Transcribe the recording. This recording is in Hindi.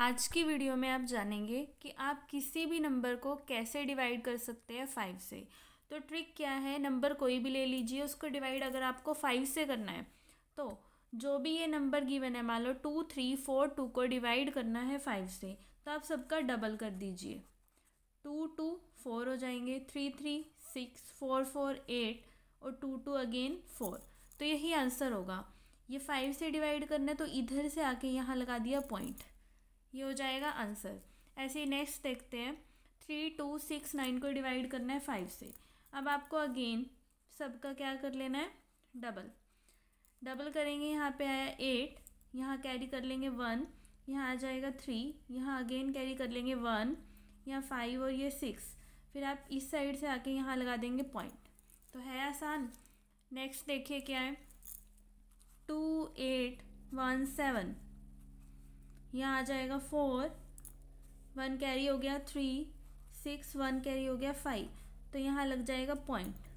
आज की वीडियो में आप जानेंगे कि आप किसी भी नंबर को कैसे डिवाइड कर सकते हैं फाइव से तो ट्रिक क्या है नंबर कोई भी ले लीजिए उसको डिवाइड अगर आपको फाइव से करना है तो जो भी ये नंबर गिवन है मान लो टू थ्री फोर टू को डिवाइड करना है फाइव से तो आप सबका डबल कर दीजिए टू टू फोर हो जाएंगे three three six four four eight और टू टू अगेन फोर तो यही आंसर होगा ये फाइव से डिवाइड करना है तो इधर से आके यहाँ लगा दिया पॉइंट ये हो जाएगा आंसर ऐसे ही नेक्स्ट देखते हैं थ्री टू सिक्स नाइन को डिवाइड करना है फाइव से अब आपको अगेन सबका क्या कर लेना है डबल डबल करेंगे यहाँ पे आया एट यहाँ कैरी कर लेंगे वन यहाँ आ जाएगा थ्री यहाँ अगेन कैरी कर लेंगे वन यहाँ फाइव और ये सिक्स फिर आप इस साइड से आके यहाँ लगा देंगे पॉइंट तो है आसान नेक्स्ट देखिए क्या है टू एट वन सेवन यहाँ आ जाएगा फोर वन कैरी हो गया थ्री सिक्स वन कैरी हो गया फाइव तो यहाँ लग जाएगा पॉइंट